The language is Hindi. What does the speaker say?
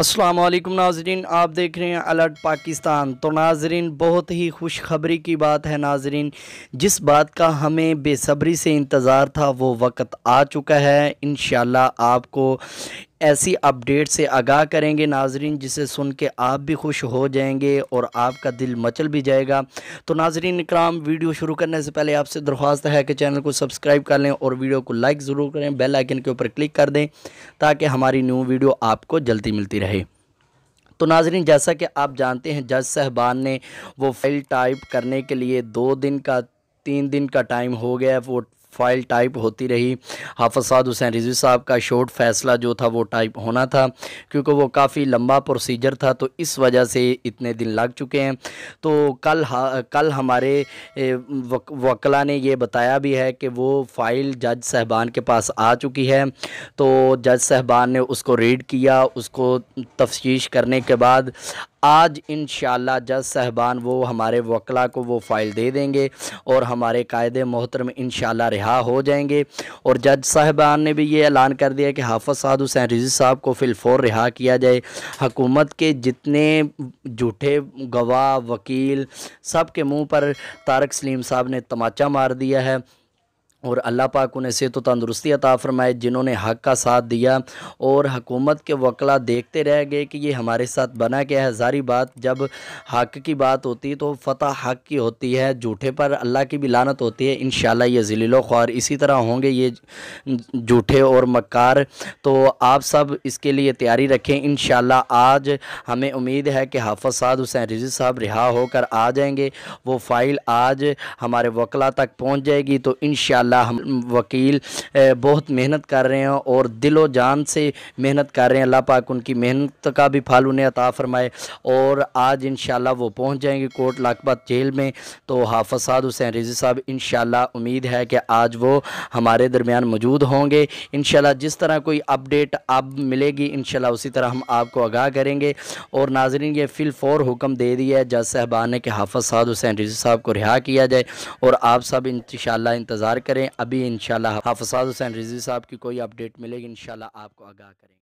असलम नाजरीन आप देख रहे हैं अलर्ट पाकिस्तान तो नाजरीन बहुत ही खुशखबरी की बात है नाजरीन जिस बात का हमें बेसब्री से इंतज़ार था वो वक्त आ चुका है इन आपको ऐसी अपडेट से आगाह करेंगे नाजरीन जिसे सुन के आप भी खुश हो जाएंगे और आपका दिल मचल भी जाएगा तो नाजरीन इक्राम वीडियो शुरू करने से पहले आपसे दरख्वास्त है कि चैनल को सब्सक्राइब कर लें और वीडियो को लाइक ज़रूर करें बेल आइकन के ऊपर क्लिक कर दें ताकि हमारी न्यू वीडियो आपको जल्दी मिलती रहे तो नाजरीन जैसा कि आप जानते हैं जज साहबान ने वो फाइल टाइप करने के लिए दो दिन का तीन दिन का टाइम हो गया वो फाइल टाइप होती रही हाफसाद हुसैन रिजवी साहब का शॉर्ट फैसला जो था वो टाइप होना था क्योंकि वो काफ़ी लंबा प्रोसीजर था तो इस वजह से इतने दिन लग चुके हैं तो कल कल हमारे वक, वकला ने ये बताया भी है कि वो फ़ाइल जज साहबान के पास आ चुकी है तो जज साहबान ने उसको रीड किया उसको तफ्तीश करने के बाद आज इन जज साहबान वो हमारे वकला को वो फ़ाइल दे देंगे और हमारे कायद मोहतरम इन रिहा हो जाएंगे और जज साहबान ने भी ये ऐलान कर दिया कि हाफ़ साद हुसैन रिजी साहब को फिलफौर रिहा किया जाए हकूमत के जितने झूठे गवाह वकील सब के मुँह पर तारक सलीम साहब ने तमाचा मार दिया है और अल्लाह पाक उन्हें से तो तंदुरुस्ती अता फ़रमाए जिन्होंने हक का साथ दिया और हकूमत के वकला देखते रह गए कि ये हमारे साथ बना क्या है जारी बात जब हक की बात होती है तो फतह हक की होती है झूठे पर अल्लाह की भी लानत होती है इन ये जलीलो ख्वार इसी तरह होंगे ये झूठे और मक्कार तो आप सब इसके लिए तैयारी रखें इन आज हमें उम्मीद है कि हाफ़ साद हुसैन रिजी साहब रिहा होकर आ जाएंगे वो फ़ाइल आज हमारे वकला तक पहुँच जाएगी तो इन माशाल्लाह हम वकील बहुत मेहनत कर रहे हैं और दिलो जान से मेहनत कर रहे हैं अल्लाह पाक उनकी मेहनत का भी फल उन्हें अता फरमाए और आज इन वो पहुँच जाएंगे कोर्ट लाखपत जेल में तो हाफ साद हुसैन रिजी साहब इन उम्मीद है कि आज वो हमारे दरमियान मौजूद होंगे इन जिस तरह कोई अपडेट अब मिलेगी इन उसी तरह हम आपको आगाह करेंगे और नाजरीन ये फ़िल फोर हुक्म दे दिया है जज साहबान ने कि हाफ साद हुसैन रिजी साहब को रिहा किया जाए और आप सब इन इंतज़ार करें करें अभी इन हाफिज हुसैन रिजी साहब की कोई अपडेट मिलेगी इन आपको आगाह करें